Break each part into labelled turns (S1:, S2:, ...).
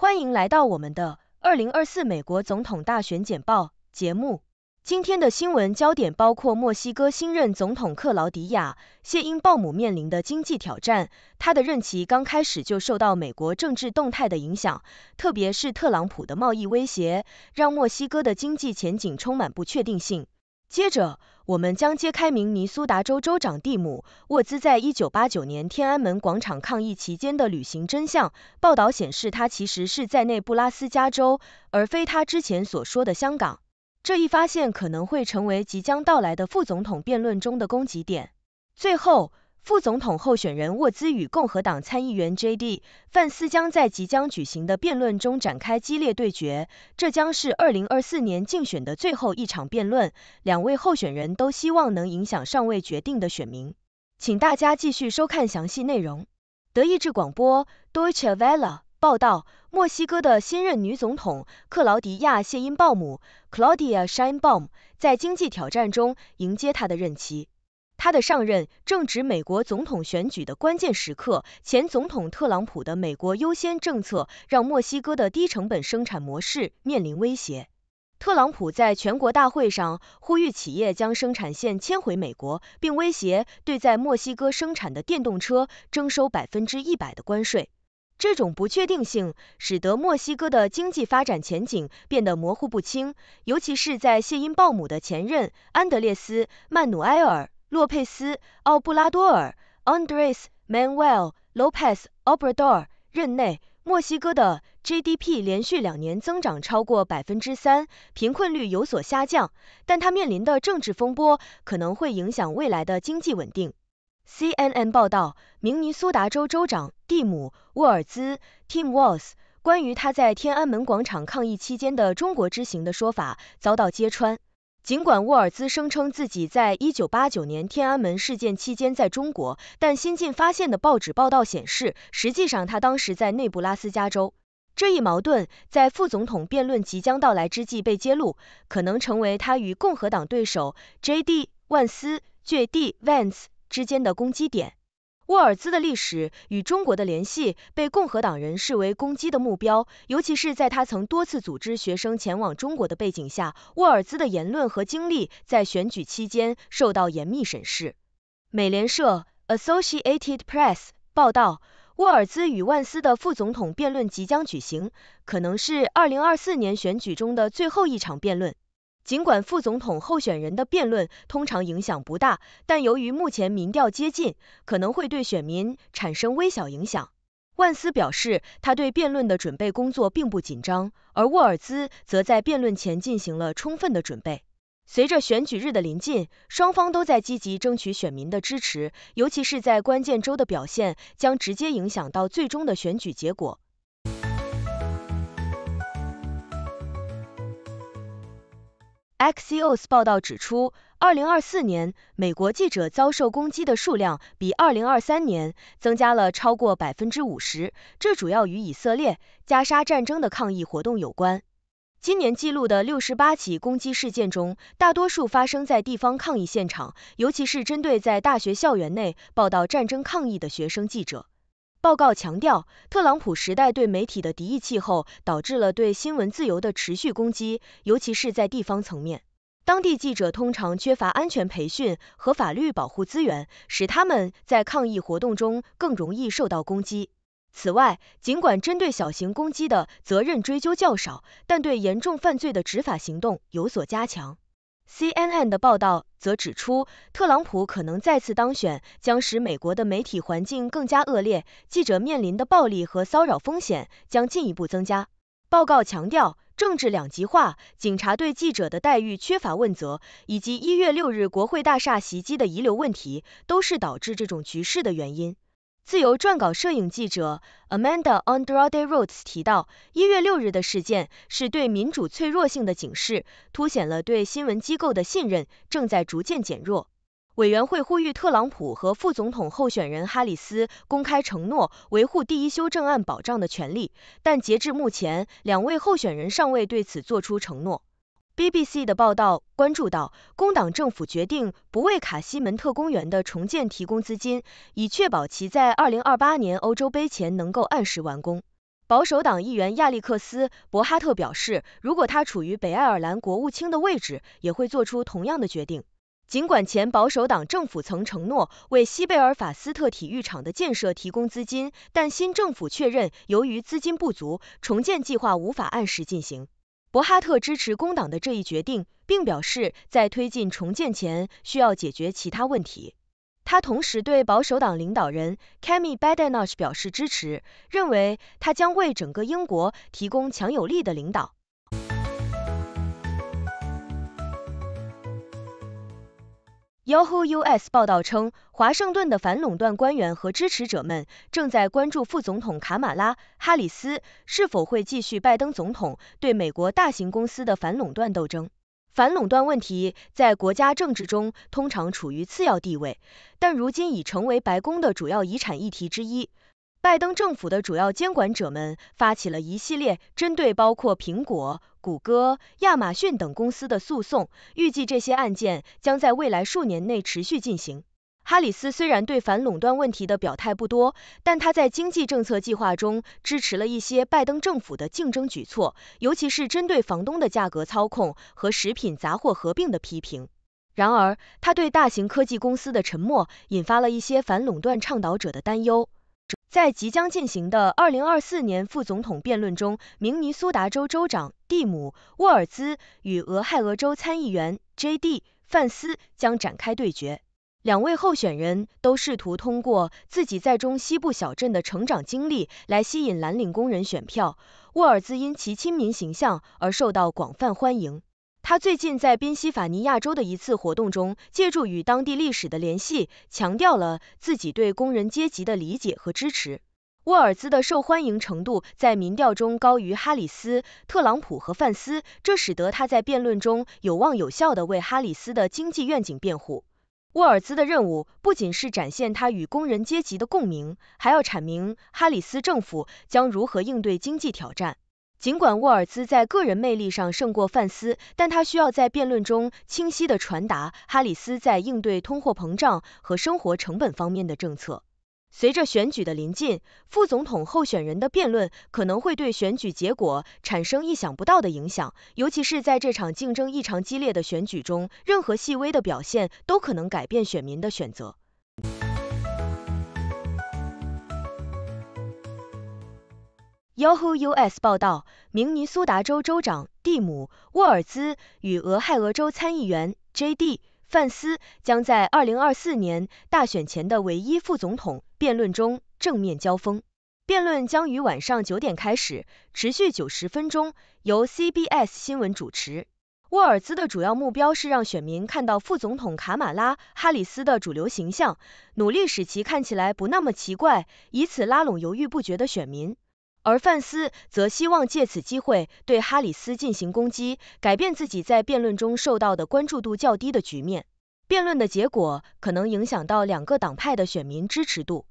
S1: 欢迎来到我们的2024美国总统大选简报节目。今天的新闻焦点包括墨西哥新任总统克劳迪亚·谢因鲍姆面临的经济挑战。他的任期刚开始就受到美国政治动态的影响，特别是特朗普的贸易威胁，让墨西哥的经济前景充满不确定性。接着，我们将揭开明尼苏达州州长蒂姆·沃兹在1989年天安门广场抗议期间的旅行真相。报道显示，他其实是在内布拉斯加州，而非他之前所说的香港。这一发现可能会成为即将到来的副总统辩论中的攻击点。最后。副总统候选人沃兹与共和党参议员 J.D. 范斯将在即将举行的辩论中展开激烈对决。这将是2024年竞选的最后一场辩论。两位候选人都希望能影响尚未决定的选民。请大家继续收看详细内容。德意志广播 （Deutsche Welle） 报道：墨西哥的新任女总统克劳迪亚·谢因鲍姆 （Claudia Sheinbaum） 在经济挑战中迎接她的任期。他的上任正值美国总统选举的关键时刻，前总统特朗普的“美国优先”政策让墨西哥的低成本生产模式面临威胁。特朗普在全国大会上呼吁企业将生产线迁回美国，并威胁对在墨西哥生产的电动车征收百分之一百的关税。这种不确定性使得墨西哥的经济发展前景变得模糊不清，尤其是在谢因鲍姆的前任安德烈斯·曼努埃尔。洛佩斯·奥布拉多尔 a n d r e s Manuel l o p e z Obrador） 任内，墨西哥的 GDP 连续两年增长超过百分之三，贫困率有所下降。但他面临的政治风波可能会影响未来的经济稳定。CNN 报道，明尼苏达州州长蒂姆·沃尔兹 （Tim Walz） 关于他在天安门广场抗议期间的中国之行的说法遭到揭穿。尽管沃尔兹声称自己在1989年天安门事件期间在中国，但新近发现的报纸报道显示，实际上他当时在内布拉斯加州。这一矛盾在副总统辩论即将到来之际被揭露，可能成为他与共和党对手 J.D. 万斯 （J.D. Vance） 之间的攻击点。沃尔兹的历史与中国的联系被共和党人视为攻击的目标，尤其是在他曾多次组织学生前往中国的背景下，沃尔兹的言论和经历在选举期间受到严密审视。美联社 （Associated Press） 报道，沃尔兹与万斯的副总统辩论即将举行，可能是2024年选举中的最后一场辩论。尽管副总统候选人的辩论通常影响不大，但由于目前民调接近，可能会对选民产生微小影响。万斯表示，他对辩论的准备工作并不紧张，而沃尔兹则在辩论前进行了充分的准备。随着选举日的临近，双方都在积极争取选民的支持，尤其是在关键州的表现将直接影响到最终的选举结果。XOS 报道指出，2024年美国记者遭受攻击的数量比2023年增加了超过50%，这主要与以色列加沙战争的抗议活动有关。今年记录的68起攻击事件中，大多数发生在地方抗议现场，尤其是针对在大学校园内报道战争抗议的学生记者。报告强调，特朗普时代对媒体的敌意气候导致了对新闻自由的持续攻击，尤其是在地方层面。当地记者通常缺乏安全培训和法律保护资源，使他们在抗议活动中更容易受到攻击。此外，尽管针对小型攻击的责任追究较少，但对严重犯罪的执法行动有所加强。CNN 的报道则指出，特朗普可能再次当选将使美国的媒体环境更加恶劣，记者面临的暴力和骚扰风险将进一步增加。报告强调，政治两极化、警察对记者的待遇缺乏问责，以及1月6日国会大厦袭击的遗留问题，都是导致这种局势的原因。自由撰稿摄影记者 Amanda Andrade r o d e s 提到，一月六日的事件是对民主脆弱性的警示，凸显了对新闻机构的信任正在逐渐减弱。委员会呼吁特朗普和副总统候选人哈里斯公开承诺维护第一修正案保障的权利，但截至目前，两位候选人尚未对此做出承诺。BBC 的报道关注到，工党政府决定不为卡西门特公园的重建提供资金，以确保其在2028年欧洲杯前能够按时完工。保守党议员亚历克斯·博哈特表示，如果他处于北爱尔兰国务卿的位置，也会做出同样的决定。尽管前保守党政府曾承诺为西贝尔法斯特体育场的建设提供资金，但新政府确认，由于资金不足，重建计划无法按时进行。博哈特支持工党的这一决定，并表示在推进重建前需要解决其他问题。他同时对保守党领导人 k a m i Badenoch 表示支持，认为他将为整个英国提供强有力的领导。Yahoo US 报道称，华盛顿的反垄断官员和支持者们正在关注副总统卡马拉·哈里斯是否会继续拜登总统对美国大型公司的反垄断斗争。反垄断问题在国家政治中通常处于次要地位，但如今已成为白宫的主要遗产议题之一。拜登政府的主要监管者们发起了一系列针对包括苹果、谷歌、亚马逊等公司的诉讼，预计这些案件将在未来数年内持续进行。哈里斯虽然对反垄断问题的表态不多，但他在经济政策计划中支持了一些拜登政府的竞争举措，尤其是针对房东的价格操控和食品杂货合并的批评。然而，他对大型科技公司的沉默引发了一些反垄断倡导者的担忧。在即将进行的2024年副总统辩论中，明尼苏达州州长蒂姆·沃尔兹与俄亥俄州参议员 J.D. 范斯将展开对决。两位候选人都试图通过自己在中西部小镇的成长经历来吸引蓝领工人选票。沃尔兹因其亲民形象而受到广泛欢迎。他最近在宾夕法尼亚州的一次活动中，借助与当地历史的联系，强调了自己对工人阶级的理解和支持。沃尔兹的受欢迎程度在民调中高于哈里斯、特朗普和范斯，这使得他在辩论中有望有效地为哈里斯的经济愿景辩护。沃尔兹的任务不仅是展现他与工人阶级的共鸣，还要阐明哈里斯政府将如何应对经济挑战。尽管沃尔兹在个人魅力上胜过范斯，但他需要在辩论中清晰地传达哈里斯在应对通货膨胀和生活成本方面的政策。随着选举的临近，副总统候选人的辩论可能会对选举结果产生意想不到的影响，尤其是在这场竞争异常激烈的选举中，任何细微的表现都可能改变选民的选择。Yahoo US 报道，明尼苏达州州长蒂姆·沃尔兹与俄亥俄州参议员 J.D. 范斯将在2024年大选前的唯一副总统辩论中正面交锋。辩论将于晚上九点开始，持续九十分钟，由 CBS 新闻主持。沃尔兹的主要目标是让选民看到副总统卡马拉·哈里斯的主流形象，努力使其看起来不那么奇怪，以此拉拢犹豫不决的选民。而范斯则希望借此机会对哈里斯进行攻击，改变自己在辩论中受到的关注度较低的局面。辩论的结果可能影响到两个党派的选民支持度。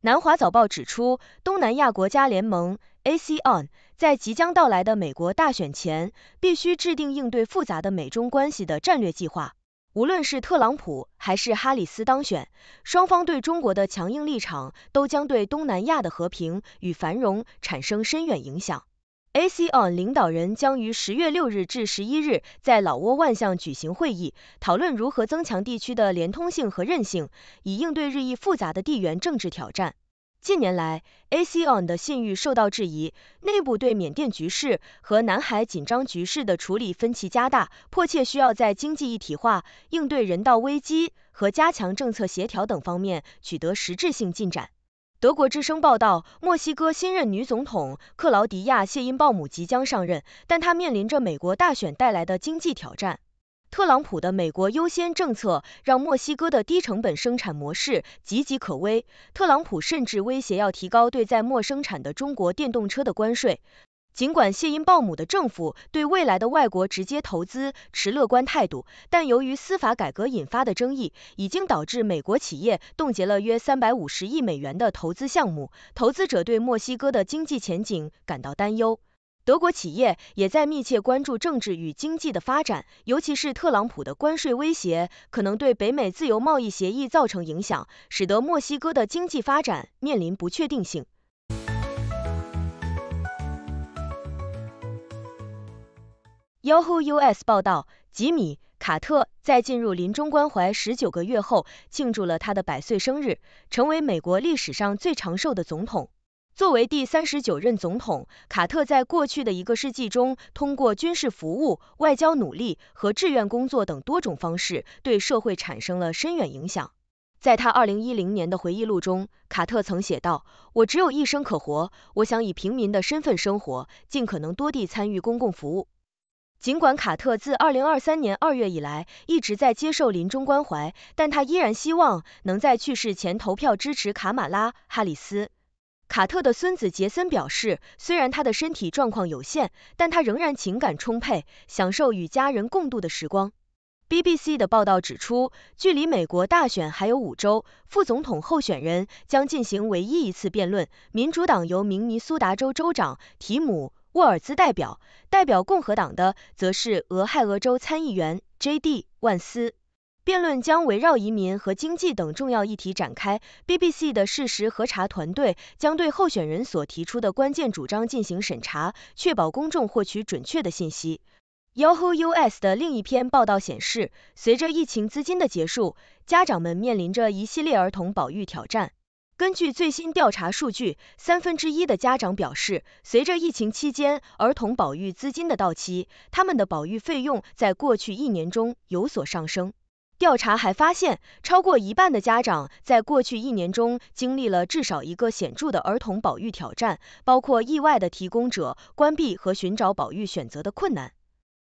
S1: 南华早报指出，东南亚国家联盟 （ASEAN） 在即将到来的美国大选前，必须制定应对复杂的美中关系的战略计划。无论是特朗普还是哈里斯当选，双方对中国的强硬立场都将对东南亚的和平与繁荣产生深远影响。ASEAN 领导人将于十月六日至十一日在老挝万象举行会议，讨论如何增强地区的连通性和韧性，以应对日益复杂的地缘政治挑战。近年来，ACN 的信誉受到质疑，内部对缅甸局势和南海紧张局势的处理分歧加大，迫切需要在经济一体化、应对人道危机和加强政策协调等方面取得实质性进展。德国之声报道，墨西哥新任女总统克劳迪娅·谢因鲍姆即将上任，但她面临着美国大选带来的经济挑战。特朗普的“美国优先”政策让墨西哥的低成本生产模式岌岌可危。特朗普甚至威胁要提高对在墨生产的中国电动车的关税。尽管谢因鲍姆的政府对未来的外国直接投资持乐观态度，但由于司法改革引发的争议，已经导致美国企业冻结了约350亿美元的投资项目。投资者对墨西哥的经济前景感到担忧。德国企业也在密切关注政治与经济的发展，尤其是特朗普的关税威胁可能对北美自由贸易协议造成影响，使得墨西哥的经济发展面临不确定性。Yahoo US 报道，吉米·卡特在进入临终关怀十九个月后，庆祝了他的百岁生日，成为美国历史上最长寿的总统。作为第三十九任总统，卡特在过去的一个世纪中，通过军事服务、外交努力和志愿工作等多种方式，对社会产生了深远影响。在他二零一零年的回忆录中，卡特曾写道：“我只有一生可活，我想以平民的身份生活，尽可能多地参与公共服务。”尽管卡特自二零二三年二月以来一直在接受临终关怀，但他依然希望能在去世前投票支持卡马拉·哈里斯。卡特的孙子杰森表示，虽然他的身体状况有限，但他仍然情感充沛，享受与家人共度的时光。BBC 的报道指出，距离美国大选还有五周，副总统候选人将进行唯一一次辩论。民主党由明尼苏达州州长提姆·沃尔兹代表，代表共和党的则是俄亥俄州参议员 J.D. 万斯。辩论将围绕移民和经济等重要议题展开。BBC 的事实核查团队将对候选人所提出的关键主张进行审查，确保公众获取准确的信息。Yahoo US 的另一篇报道显示，随着疫情资金的结束，家长们面临着一系列儿童保育挑战。根据最新调查数据，三分之一的家长表示，随着疫情期间儿童保育资金的到期，他们的保育费用在过去一年中有所上升。调查还发现，超过一半的家长在过去一年中经历了至少一个显著的儿童保育挑战，包括意外的提供者关闭和寻找保育选择的困难。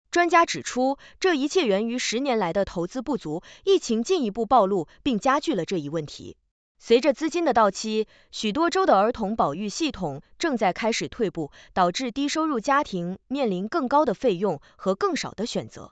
S1: 专家指出，这一切源于十年来的投资不足，疫情进一步暴露并加剧了这一问题。随着资金的到期，许多州的儿童保育系统正在开始退步，导致低收入家庭面临更高的费用和更少的选择。